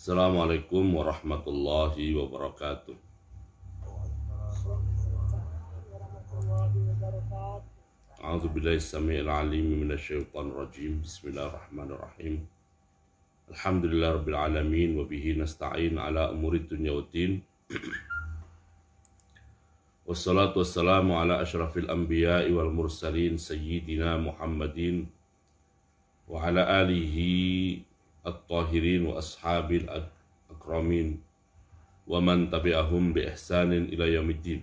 السلام عليكم ورحمة الله وبركاته أعوذ بالله السميع العليم من الشيطان الرجيم بسم الله الرحمن الرحيم الحمد لله رب العالمين وبه نستعين على أمور الدنيا والدين والصلاة والسلام على أشرف الأنبياء والمرسلين سيدنا محمد وعلى آله الطاهرين وأصحاب الأكرمين ومن تبعهم بإحسان إلى يوم الدين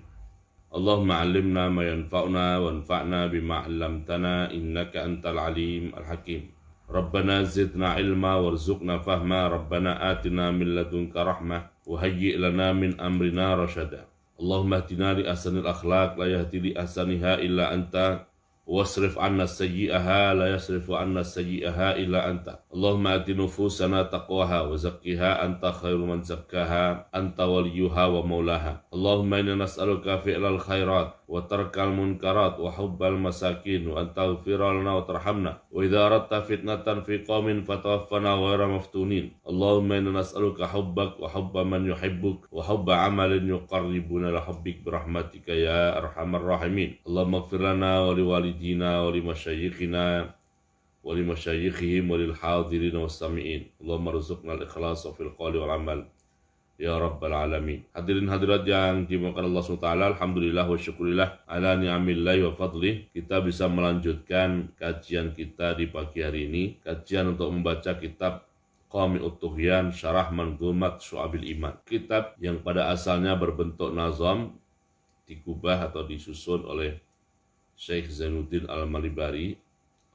اللهم علمنا ما ينفعنا وانفعنا بما علمتنا إنك أنت العليم الحكيم ربنا زدنا علما وارزقنا فهما ربنا آتنا من لدنك رحمة وهيئ لنا من أمرنا رشدا اللهم اهدنا لأحسن الأخلاق لا يهدي لأحسنها إلا أنت واصرف عنا السيئة لا يصرف عنا السيئة إلا أنت اللهم آت نفوسنا تقواها وزكها أنت خير من زكاها أنت وليها ومولاها اللهم إنا نسألك فعل الخيرات وترك المنكرات وحب المساكين وأن تغفر لنا وترحمنا وإذا أردت فتنة في قوم فتوفنا غير مفتونين اللهم إنا نسألك حبك وحب من يحبك وحب عمل يقربنا لحبك برحمتك يا أرحم الراحمين اللهم اغفر لنا ولوالدينا ولمشايخنا ولمشايخهم وللحاضرين والسامعين اللهم ارزقنا الإخلاص في القول والعمل Ya Rabbal Alamin Hadirin hadirat yang dimakan Allah SWT Alhamdulillah wa syukurillah Ala ni'amillahi wa fadli Kita bisa melanjutkan kajian kita di pagi hari ini Kajian untuk membaca kitab Qami Utuhyan Syarah Mangumat Su'abil Iman Kitab yang pada asalnya berbentuk nazam dikubah atau disusun oleh Syekh Zainuddin Al-Malibari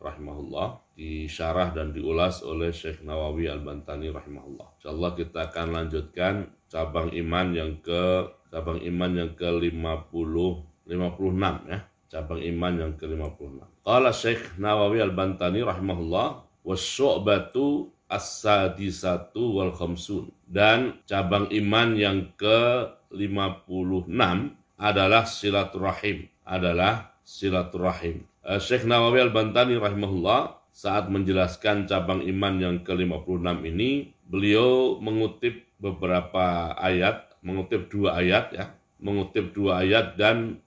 rahimahullah disyarah dan diulas oleh Syekh Nawawi Al-Bantani rahimahullah. Insyaallah kita akan lanjutkan cabang iman yang ke cabang iman yang ke 50 56 ya. Cabang iman yang ke 56. Qala Syekh Nawawi Al-Bantani rahimahullah wasyu'batu as-sadisatu wal khamsun dan cabang iman yang ke 56 adalah silaturahim adalah silaturahim Eh, Syekh Nawawi Al-Bantani rahimahullah saat menjelaskan cabang iman yang ke-56 ini, beliau mengutip beberapa ayat, mengutip dua ayat ya, mengutip dua ayat dan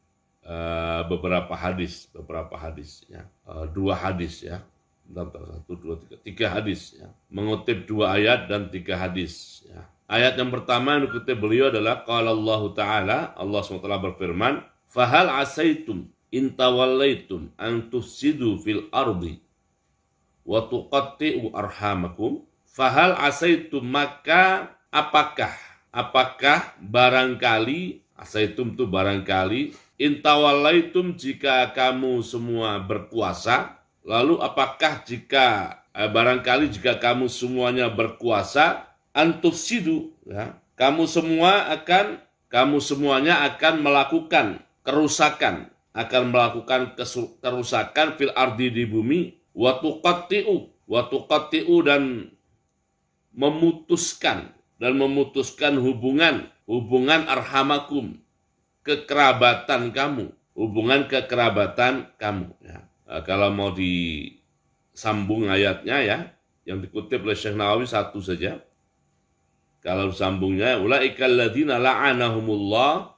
uh, beberapa hadis, beberapa hadis ya, uh, dua hadis ya, satu dua tiga, tiga hadis ya, mengutip dua ayat dan tiga hadis ya. Ayat yang pertama yang dikutip beliau adalah qala Allah taala Allah SWT berfirman fahal asaitum intawallaitum an tufsidu fil ardi wa tuqatti'u arhamakum fahal asaitum maka apakah apakah barangkali asaitum tu barangkali intawallaitum jika kamu semua berkuasa lalu apakah jika eh, barangkali jika kamu semuanya berkuasa antusidu ya kamu semua akan kamu semuanya akan melakukan kerusakan akan melakukan kerusakan fil ardi di bumi wa tuqatti'u dan memutuskan dan memutuskan hubungan hubungan arhamakum kekerabatan kamu hubungan kekerabatan kamu ya. Nah, kalau mau disambung ayatnya ya yang dikutip oleh Syekh Nawawi satu saja kalau sambungnya kaladina ladzina la'anahumullah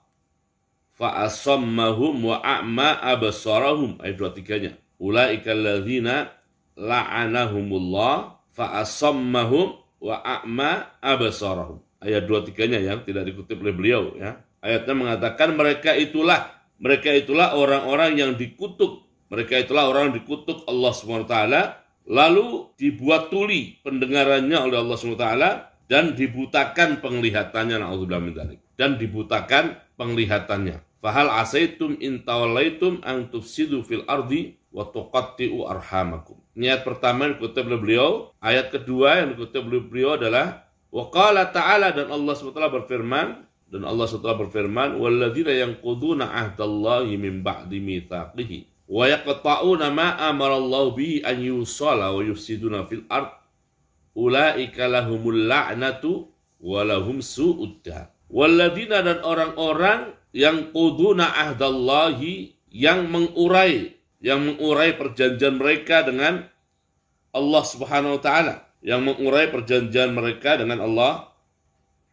fa asammahum wa a'ma absarahum ayat 23-nya ulaikal ladzina la'anahumullah fa asammahum wa a'ma absarahum ayat 23-nya yang tidak dikutip oleh beliau ya ayatnya mengatakan mereka itulah mereka itulah orang-orang yang dikutuk mereka itulah orang yang dikutuk Allah SWT lalu dibuat tuli pendengarannya oleh Allah SWT dan dibutakan penglihatannya dan dibutakan penglihatannya Fahal asaitum in tawallaitum an tufsidu fil ardi wa tuqatti'u arhamakum. Niat pertama yang dikutip oleh beliau, ayat kedua yang dikutip oleh beliau adalah waqala ta'ala dan Allah SWT berfirman dan Allah SWT berfirman walladzina yanquduna ahdallahi min ba'di mithaqihi wa yaqta'una ma amarallahu bihi an yusala wa yufsiduna fil ard ulaika lahumul la'natu wa lahum su'ud Walladzina dan orang-orang yang kuduna ahdallahi yang mengurai yang mengurai perjanjian mereka dengan Allah Subhanahu wa taala yang mengurai perjanjian mereka dengan Allah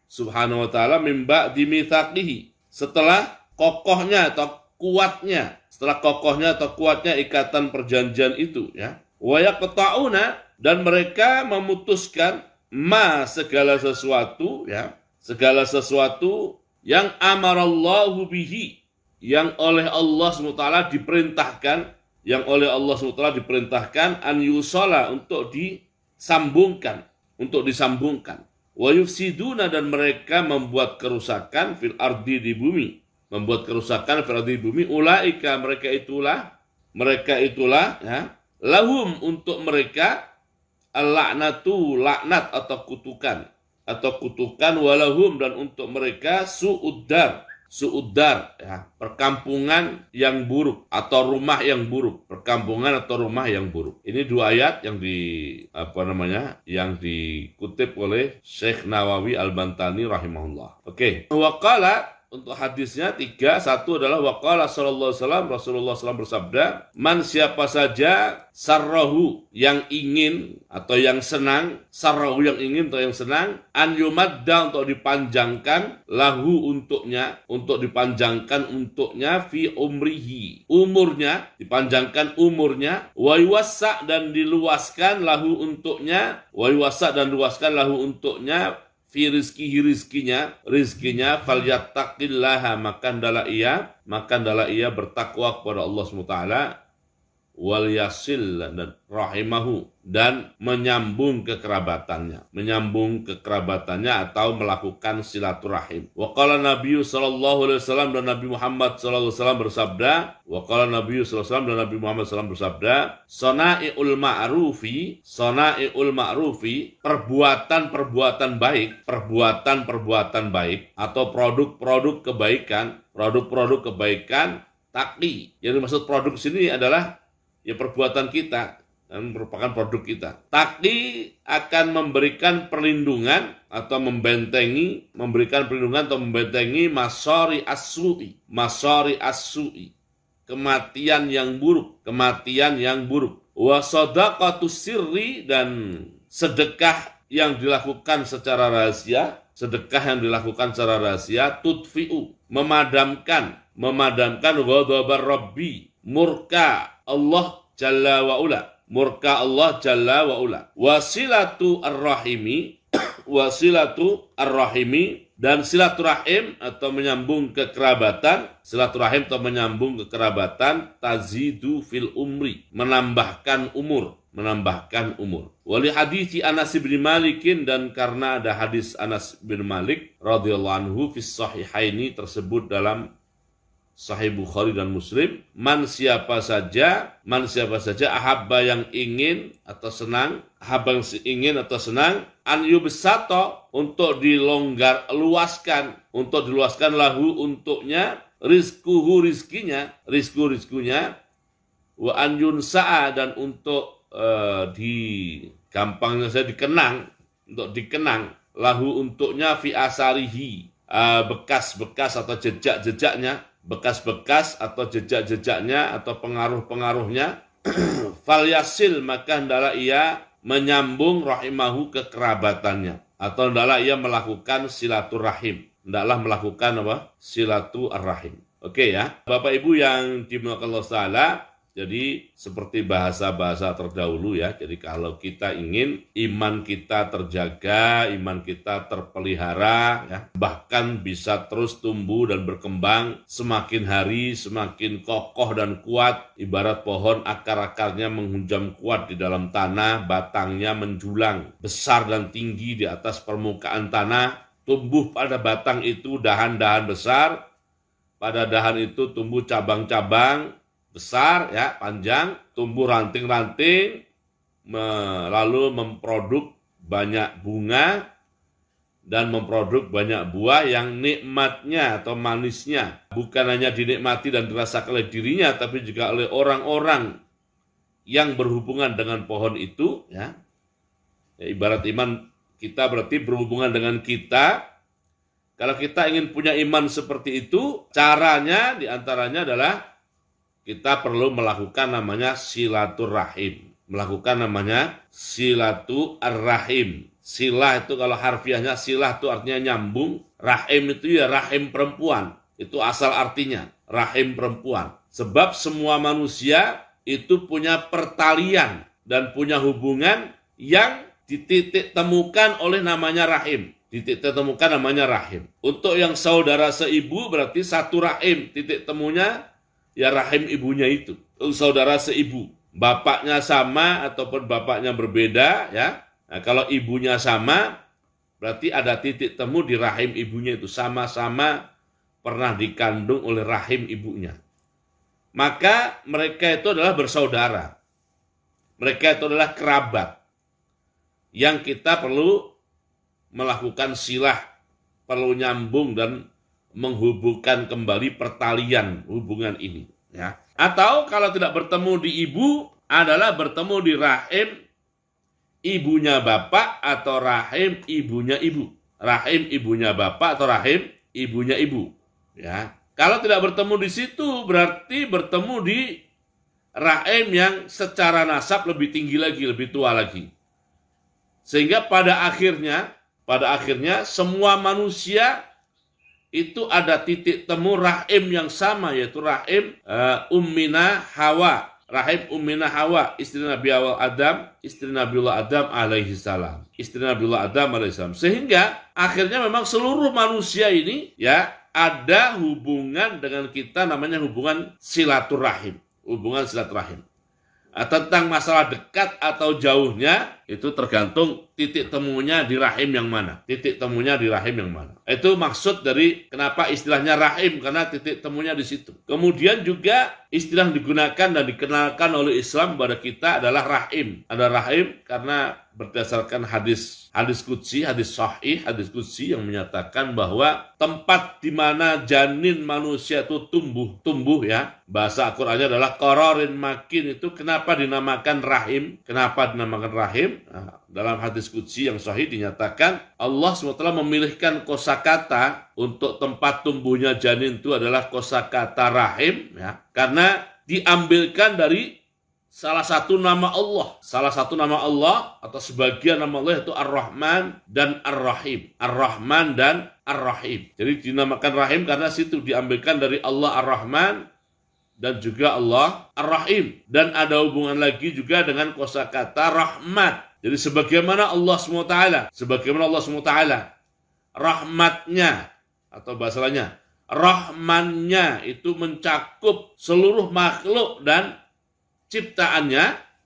Subhanahu wa taala mimba dimithaqihi setelah kokohnya atau kuatnya setelah kokohnya atau kuatnya ikatan perjanjian itu ya wayak yaqta'una dan mereka memutuskan ma segala sesuatu ya segala sesuatu yang amarallahu bihi yang oleh Allah SWT diperintahkan yang oleh Allah SWT diperintahkan an yusola untuk disambungkan untuk disambungkan wa yufsiduna dan mereka membuat kerusakan fil ardi di bumi membuat kerusakan fil ardi di bumi ulaika mereka itulah mereka itulah ya lahum untuk mereka al laknatu laknat atau kutukan atau kutukan walahum dan untuk mereka suudar suudar ya, perkampungan yang buruk atau rumah yang buruk perkampungan atau rumah yang buruk ini dua ayat yang di apa namanya yang dikutip oleh Syekh Nawawi Al Bantani rahimahullah oke okay. waqala untuk hadisnya tiga, satu adalah waqala sallallahu alaihi Rasulullah SAW bersabda, man siapa saja sarrahu yang ingin atau yang senang, sarrahu yang ingin atau yang senang, an yumadda untuk dipanjangkan, lahu untuknya, untuk dipanjangkan untuknya fi umrihi, umurnya, dipanjangkan umurnya, wa dan diluaskan lahu untuknya, wa dan luaskan lahu untuknya fi rizkihi rizkinya, rizkinya fal yattaqillaha maka ndala ia, maka ndala ia bertakwa kepada Allah SWT wal yasil dan rahimahu dan menyambung kekerabatannya menyambung kekerabatannya atau melakukan silaturahim waqala nabi sallallahu alaihi wasallam dan nabi Muhammad sallallahu alaihi wasallam bersabda waqala nabi sallallahu alaihi wasallam dan nabi Muhammad sallallahu alaihi wasallam bersabda sanaiul ma'rufi sanaiul ma'rufi perbuatan-perbuatan baik perbuatan-perbuatan baik atau produk-produk kebaikan produk-produk kebaikan takli yang dimaksud produk sini adalah ya perbuatan kita dan merupakan produk kita. Taki akan memberikan perlindungan atau membentengi, memberikan perlindungan atau membentengi masori asui, masori asui, kematian yang buruk, kematian yang buruk. Wasodakatu sirri dan sedekah yang dilakukan secara rahasia, sedekah yang dilakukan secara rahasia, tutfi'u, memadamkan, memadamkan wabah robi murka Allah Jalla wa'ula. Murka Allah Jalla wa'ula. Wasilatu ar-rahimi. Wasilatu ar-rahimi. Dan silaturahim atau menyambung kekerabatan, silaturahim atau menyambung kekerabatan, tazidu fil umri, menambahkan umur, menambahkan umur. Wali hadithi Anas bin Malikin dan karena ada hadis Anas bin Malik radhiyallahu anhu fis sahihaini tersebut dalam Sahih Bukhari dan Muslim, man siapa saja, man siapa saja ahabba yang ingin atau senang, ahabba yang ingin atau senang, an yubisato untuk dilonggar, luaskan, untuk diluaskan lahu untuknya, rizkuhu rizkinya, rizku rizkunya, wa an yunsa'a dan untuk uh, di gampangnya saya dikenang, untuk dikenang, lahu untuknya fi asarihi, eh, bekas-bekas atau jejak-jejaknya, bekas-bekas atau jejak-jejaknya atau pengaruh-pengaruhnya fal maka hendaklah ia menyambung rahimahu ke kerabatannya atau hendaklah ia melakukan silaturahim hendaklah melakukan apa silaturahim oke okay, ya Bapak Ibu yang dimuliakan Allah jadi seperti bahasa-bahasa terdahulu ya, jadi kalau kita ingin iman kita terjaga, iman kita terpelihara, ya, bahkan bisa terus tumbuh dan berkembang semakin hari semakin kokoh dan kuat, ibarat pohon akar-akarnya menghunjam kuat di dalam tanah, batangnya menjulang besar dan tinggi di atas permukaan tanah, tumbuh pada batang itu dahan-dahan besar, pada dahan itu tumbuh cabang-cabang, besar ya panjang tumbuh ranting-ranting lalu memproduk banyak bunga dan memproduk banyak buah yang nikmatnya atau manisnya bukan hanya dinikmati dan dirasakan oleh dirinya tapi juga oleh orang-orang yang berhubungan dengan pohon itu ya, ya ibarat iman kita berarti berhubungan dengan kita kalau kita ingin punya iman seperti itu caranya diantaranya adalah kita perlu melakukan namanya silaturahim. Melakukan namanya silaturahim. Silah itu kalau harfiahnya silah itu artinya nyambung. Rahim itu ya rahim perempuan. Itu asal artinya rahim perempuan. Sebab semua manusia itu punya pertalian dan punya hubungan yang dititik temukan oleh namanya rahim. Titik temukan namanya rahim. Untuk yang saudara seibu berarti satu rahim. Titik temunya ya rahim ibunya itu. Saudara seibu, bapaknya sama ataupun bapaknya berbeda ya. Nah, kalau ibunya sama berarti ada titik temu di rahim ibunya itu sama-sama pernah dikandung oleh rahim ibunya. Maka mereka itu adalah bersaudara. Mereka itu adalah kerabat. Yang kita perlu melakukan silah, perlu nyambung dan menghubungkan kembali pertalian hubungan ini ya. Atau kalau tidak bertemu di ibu adalah bertemu di rahim ibunya bapak atau rahim ibunya ibu. Rahim ibunya bapak atau rahim ibunya ibu ya. Kalau tidak bertemu di situ berarti bertemu di rahim yang secara nasab lebih tinggi lagi, lebih tua lagi. Sehingga pada akhirnya, pada akhirnya semua manusia itu ada titik temu rahim yang sama yaitu rahim uh, eh, ummina Hawa rahim ummina Hawa istri Nabi awal Adam istri Nabiullah Adam alaihi salam istri Nabiullah Adam alaihi salam sehingga akhirnya memang seluruh manusia ini ya ada hubungan dengan kita namanya hubungan silaturahim hubungan silaturahim Nah, tentang masalah dekat atau jauhnya itu tergantung titik temunya di rahim yang mana titik temunya di rahim yang mana itu maksud dari kenapa istilahnya rahim karena titik temunya di situ kemudian juga istilah yang digunakan dan dikenalkan oleh Islam kepada kita adalah rahim ada rahim karena berdasarkan hadis hadis kutsi, hadis sahih, hadis kutsi yang menyatakan bahwa tempat di mana janin manusia itu tumbuh, tumbuh ya. Bahasa qurannya adalah kororin makin itu kenapa dinamakan rahim? Kenapa dinamakan rahim? Nah, dalam hadis kutsi yang sahih dinyatakan Allah SWT memilihkan kosakata untuk tempat tumbuhnya janin itu adalah kosakata rahim ya. Karena diambilkan dari salah satu nama Allah. Salah satu nama Allah atau sebagian nama Allah itu Ar-Rahman dan Ar-Rahim. Ar-Rahman dan Ar-Rahim. Jadi dinamakan Rahim karena situ diambilkan dari Allah Ar-Rahman dan juga Allah Ar-Rahim. Dan ada hubungan lagi juga dengan kosa kata rahmat. Jadi sebagaimana Allah SWT, sebagaimana Allah SWT, rahmatnya atau bahasanya, rahmannya itu mencakup seluruh makhluk dan ciptaannya,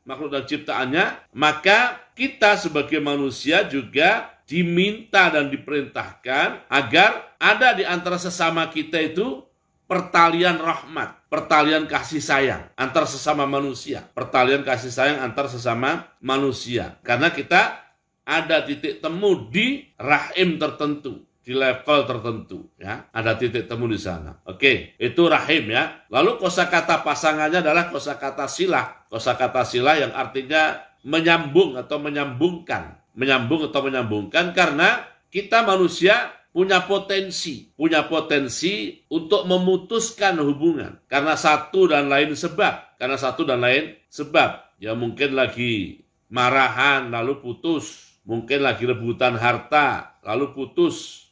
makhluk dan ciptaannya, maka kita sebagai manusia juga diminta dan diperintahkan agar ada di antara sesama kita itu pertalian rahmat, pertalian kasih sayang antar sesama manusia, pertalian kasih sayang antar sesama manusia. Karena kita ada titik temu di rahim tertentu di level tertentu ya ada titik temu di sana oke itu rahim ya lalu kosakata pasangannya adalah kosakata silah kosakata silah yang artinya menyambung atau menyambungkan menyambung atau menyambungkan karena kita manusia punya potensi punya potensi untuk memutuskan hubungan karena satu dan lain sebab karena satu dan lain sebab ya mungkin lagi marahan lalu putus mungkin lagi rebutan harta lalu putus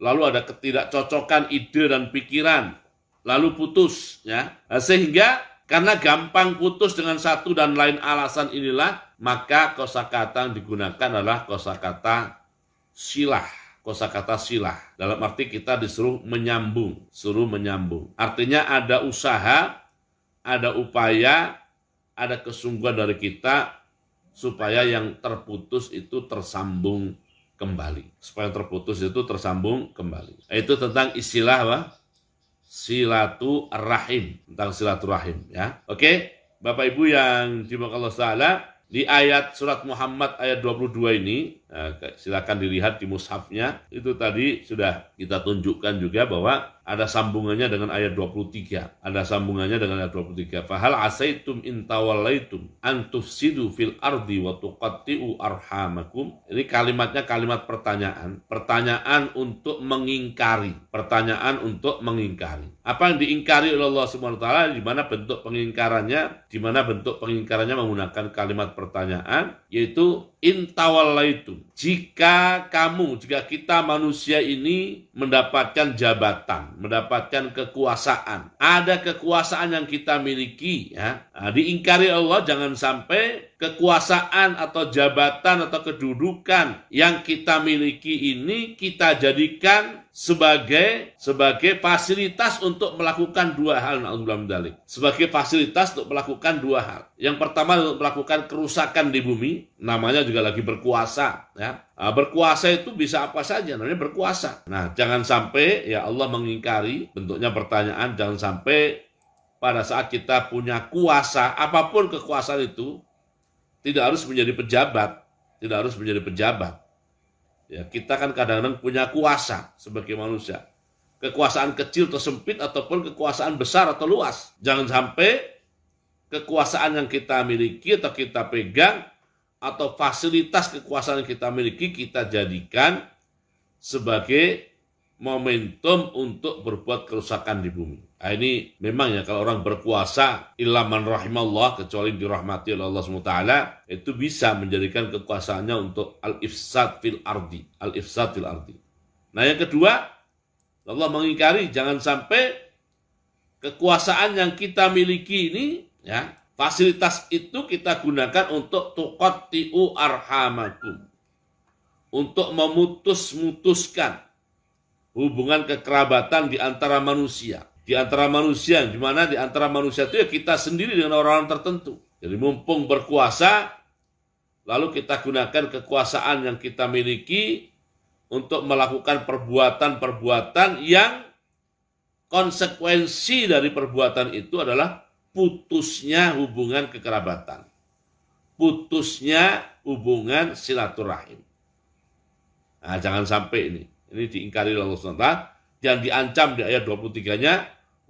lalu ada ketidakcocokan ide dan pikiran, lalu putus ya. Nah, sehingga karena gampang putus dengan satu dan lain alasan inilah, maka kosakata yang digunakan adalah kosakata silah. Kosakata silah. Dalam arti kita disuruh menyambung, suruh menyambung. Artinya ada usaha, ada upaya, ada kesungguhan dari kita supaya yang terputus itu tersambung kembali. Supaya terputus itu tersambung kembali. Eh, itu tentang istilah apa? Silaturahim. Tentang silaturahim ya. Oke, Bapak Ibu yang dimakan Allah Ta'ala, di ayat surat Muhammad ayat 22 ini, Eh, silakan dilihat di mushafnya itu tadi sudah kita tunjukkan juga bahwa ada sambungannya dengan ayat 23 ada sambungannya dengan ayat 23 fahal asaitum intawallaitum antufsidu fil ardi wa tuqatti'u arhamakum ini kalimatnya kalimat pertanyaan pertanyaan untuk mengingkari pertanyaan untuk mengingkari apa yang diingkari oleh Allah Subhanahu wa taala di mana bentuk pengingkarannya di mana bentuk pengingkarannya menggunakan kalimat pertanyaan yaitu intawallaitum jika kamu, jika kita manusia ini mendapatkan jabatan, mendapatkan kekuasaan, ada kekuasaan yang kita miliki, ya, nah, diingkari Allah, jangan sampai kekuasaan atau jabatan atau kedudukan yang kita miliki ini kita jadikan sebagai sebagai fasilitas untuk melakukan dua hal sebagai fasilitas untuk melakukan dua hal yang pertama untuk melakukan kerusakan di bumi namanya juga lagi berkuasa ya Nah, berkuasa itu bisa apa saja, namanya berkuasa. Nah, jangan sampai ya Allah mengingkari bentuknya pertanyaan, jangan sampai pada saat kita punya kuasa, apapun kekuasaan itu, tidak harus menjadi pejabat, tidak harus menjadi pejabat. Ya, kita kan kadang-kadang punya kuasa sebagai manusia. Kekuasaan kecil atau sempit ataupun kekuasaan besar atau luas. Jangan sampai kekuasaan yang kita miliki atau kita pegang atau fasilitas kekuasaan yang kita miliki kita jadikan sebagai momentum untuk berbuat kerusakan di bumi. Nah, ini memang ya kalau orang berkuasa ilaman rahimallah kecuali dirahmati oleh Allah SWT itu bisa menjadikan kekuasaannya untuk al-ifsad fil ardi. Al-ifsad fil ardi. Nah yang kedua Allah mengingkari jangan sampai kekuasaan yang kita miliki ini ya fasilitas itu kita gunakan untuk tuqatti'u arhamakum untuk memutus-mutuskan hubungan kekerabatan di antara manusia. Di antara manusia, di mana di antara manusia itu ya kita sendiri dengan orang-orang tertentu. Jadi mumpung berkuasa, lalu kita gunakan kekuasaan yang kita miliki untuk melakukan perbuatan-perbuatan yang konsekuensi dari perbuatan itu adalah putusnya hubungan kekerabatan. Putusnya hubungan silaturahim. Nah, jangan sampai ini. Ini diingkari oleh Allah SWT. dan diancam di ayat 23-nya,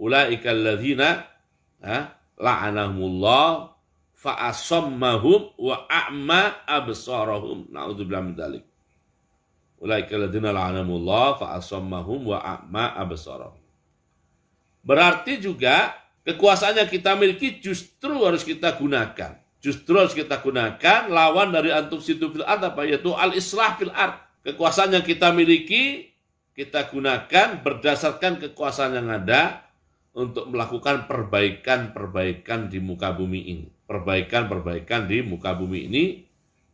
Ula'ikal ladhina la'anahumullah fa'asammahum wa'a'ma absarahum. Na'udzubillah min dalik. Ula'ikal ladhina la'anahumullah fa'asammahum wa'ama absarahum. Berarti juga kekuasaan yang kita miliki justru harus kita gunakan. Justru harus kita gunakan lawan dari antum situ fil ard apa yaitu al islah fil ard Kekuasaan yang kita miliki, kita gunakan berdasarkan kekuasaan yang ada untuk melakukan perbaikan-perbaikan di muka bumi ini. Perbaikan-perbaikan di muka bumi ini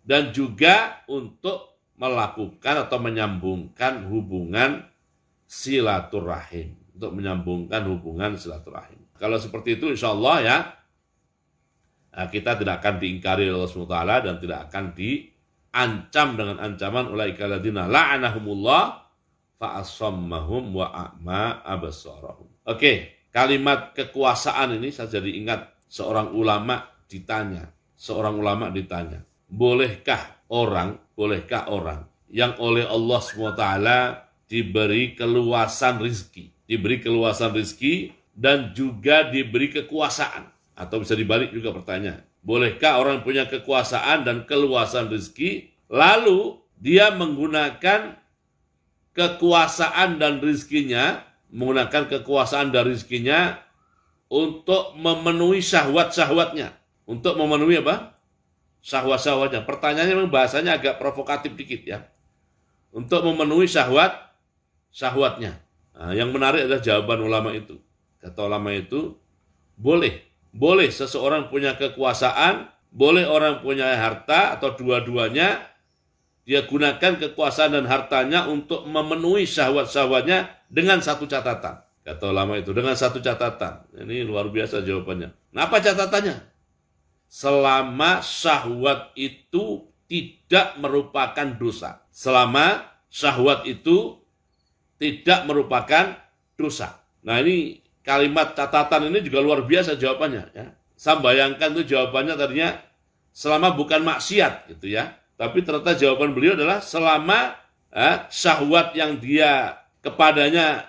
dan juga untuk melakukan atau menyambungkan hubungan silaturahim. Untuk menyambungkan hubungan silaturahim. Kalau seperti itu insya Allah ya, kita tidak akan diingkari oleh Allah SWT dan tidak akan di ancam dengan ancaman ulaika ladina la'anahumullah fa'asammahum wa a'ma abasarahum. Oke, kalimat kekuasaan ini saya jadi ingat seorang ulama ditanya, seorang ulama ditanya, bolehkah orang, bolehkah orang yang oleh Allah SWT diberi keluasan rizki, diberi keluasan rizki dan juga diberi kekuasaan. Atau bisa dibalik juga pertanyaan. Bolehkah orang punya kekuasaan dan keluasan rezeki, lalu dia menggunakan kekuasaan dan rezekinya menggunakan kekuasaan dan rezekinya untuk memenuhi syahwat-syahwatnya. Untuk memenuhi apa? Syahwat-syahwatnya. Pertanyaannya memang bahasanya agak provokatif dikit ya. Untuk memenuhi syahwat, syahwatnya. Nah, yang menarik adalah jawaban ulama itu. Kata ulama itu, boleh boleh seseorang punya kekuasaan, boleh orang punya harta atau dua-duanya, dia gunakan kekuasaan dan hartanya untuk memenuhi syahwat-syahwatnya dengan satu catatan. Kata ulama itu, dengan satu catatan. Ini luar biasa jawabannya. Kenapa catatannya? Selama syahwat itu tidak merupakan dosa. Selama syahwat itu tidak merupakan dosa. Nah ini kalimat catatan ini juga luar biasa jawabannya ya. Saya bayangkan tuh jawabannya tadinya selama bukan maksiat gitu ya. Tapi ternyata jawaban beliau adalah selama eh, syahwat yang dia kepadanya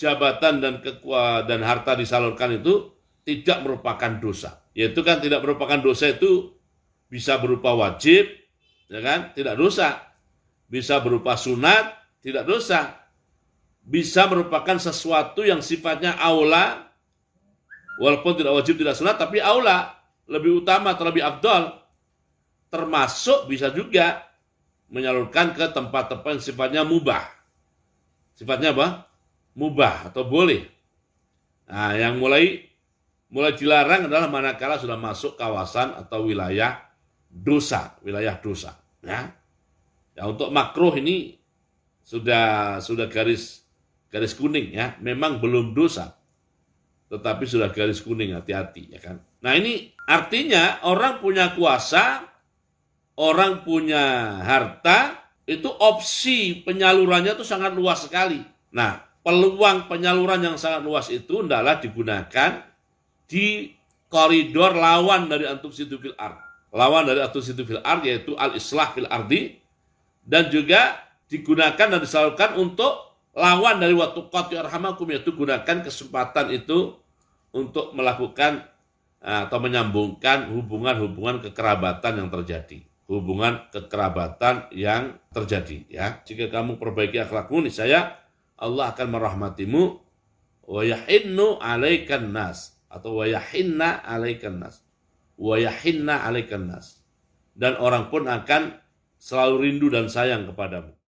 jabatan dan kekuatan dan harta disalurkan itu tidak merupakan dosa. Yaitu kan tidak merupakan dosa itu bisa berupa wajib, ya kan? Tidak dosa. Bisa berupa sunat, tidak dosa bisa merupakan sesuatu yang sifatnya aula walaupun tidak wajib tidak sunat tapi aula lebih utama terlebih lebih abdol termasuk bisa juga menyalurkan ke tempat-tempat yang sifatnya mubah sifatnya apa mubah atau boleh nah yang mulai mulai dilarang adalah manakala sudah masuk kawasan atau wilayah dosa wilayah dosa ya, ya untuk makruh ini sudah sudah garis garis kuning ya, memang belum dosa. Tetapi sudah garis kuning, hati-hati ya kan. Nah ini artinya orang punya kuasa, orang punya harta, itu opsi penyalurannya itu sangat luas sekali. Nah, peluang penyaluran yang sangat luas itu adalah digunakan di koridor lawan dari antum situ fil ard. Lawan dari antum situ fil ard yaitu al-islah fil ardi dan juga digunakan dan disalurkan untuk lawan dari waktu kau arhamakum yaitu gunakan kesempatan itu untuk melakukan eh, atau menyambungkan hubungan-hubungan kekerabatan yang terjadi hubungan kekerabatan yang terjadi ya jika kamu perbaiki akhlakmu nih saya Allah akan merahmatimu wa yahinnu alaikan nas atau wa yahinna alaikan nas wa yahinna alaikan nas dan orang pun akan selalu rindu dan sayang kepadamu